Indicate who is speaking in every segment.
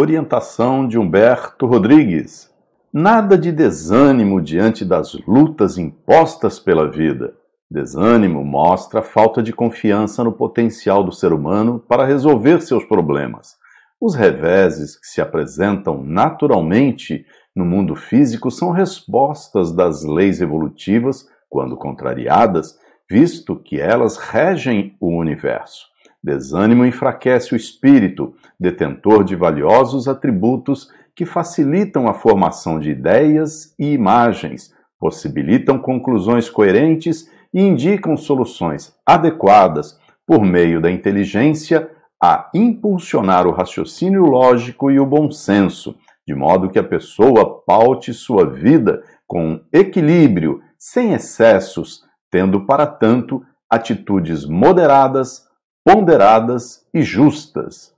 Speaker 1: Orientação de Humberto Rodrigues. Nada de desânimo diante das lutas impostas pela vida. Desânimo mostra falta de confiança no potencial do ser humano para resolver seus problemas. Os reveses que se apresentam naturalmente no mundo físico são respostas das leis evolutivas, quando contrariadas, visto que elas regem o universo. Desânimo enfraquece o espírito, detentor de valiosos atributos que facilitam a formação de ideias e imagens, possibilitam conclusões coerentes e indicam soluções adequadas por meio da inteligência a impulsionar o raciocínio lógico e o bom senso, de modo que a pessoa paute sua vida com equilíbrio, sem excessos, tendo para tanto atitudes moderadas ponderadas e justas.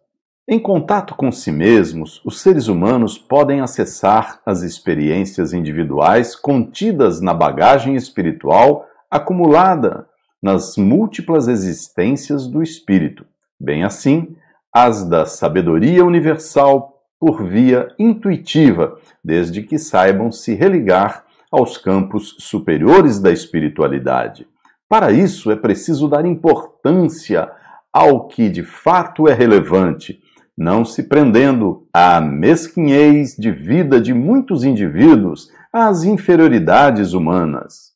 Speaker 1: Em contato com si mesmos, os seres humanos podem acessar as experiências individuais contidas na bagagem espiritual acumulada nas múltiplas existências do espírito, bem assim, as da sabedoria universal por via intuitiva, desde que saibam se religar aos campos superiores da espiritualidade. Para isso, é preciso dar importância ao que de fato é relevante, não se prendendo à mesquinhez de vida de muitos indivíduos, às inferioridades humanas.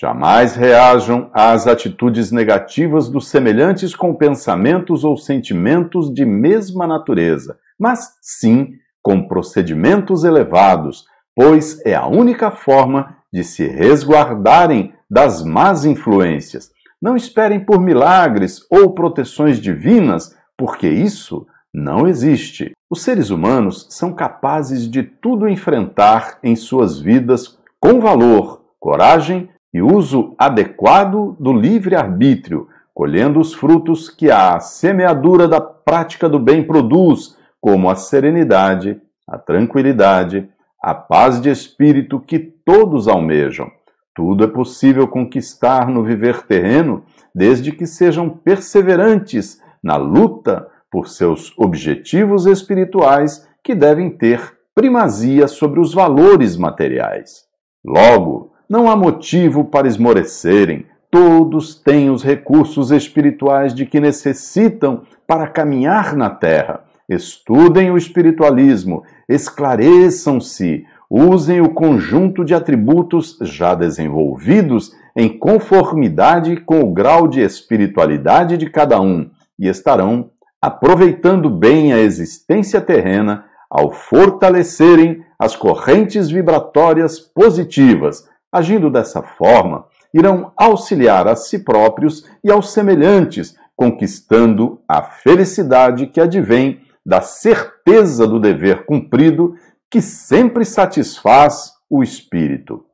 Speaker 1: Jamais reajam às atitudes negativas dos semelhantes com pensamentos ou sentimentos de mesma natureza, mas sim com procedimentos elevados, pois é a única forma de se resguardarem das más influências, não esperem por milagres ou proteções divinas, porque isso não existe. Os seres humanos são capazes de tudo enfrentar em suas vidas com valor, coragem e uso adequado do livre-arbítrio, colhendo os frutos que a semeadura da prática do bem produz, como a serenidade, a tranquilidade, a paz de espírito que todos almejam. Tudo é possível conquistar no viver terreno, desde que sejam perseverantes na luta por seus objetivos espirituais, que devem ter primazia sobre os valores materiais. Logo, não há motivo para esmorecerem, todos têm os recursos espirituais de que necessitam para caminhar na terra. Estudem o espiritualismo, esclareçam-se, usem o conjunto de atributos já desenvolvidos em conformidade com o grau de espiritualidade de cada um e estarão aproveitando bem a existência terrena ao fortalecerem as correntes vibratórias positivas. Agindo dessa forma, irão auxiliar a si próprios e aos semelhantes, conquistando a felicidade que advém da certeza do dever cumprido que sempre satisfaz o espírito.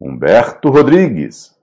Speaker 1: Humberto Rodrigues